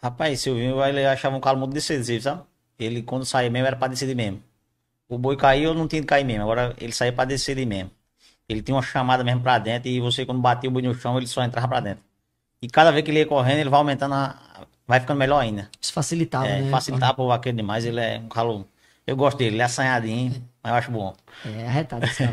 Rapaz, Silvinho, ele achava um cara muito decisivo, sabe? Ele, quando saía mesmo, era pra decidir mesmo. O boi caiu, não tinha que cair mesmo. Agora, ele saía pra decidir mesmo. Ele tinha uma chamada mesmo pra dentro e você, quando batia o boi no chão, ele só entrava pra dentro. E cada vez que ele ia correndo, ele vai aumentando a... Vai ficando melhor ainda. Isso facilitava, é, né? Facilitava pro vaqueiro demais. Ele é um calor... Eu gosto dele, ele é assanhadinho, é. mas eu acho bom. É, arretado esse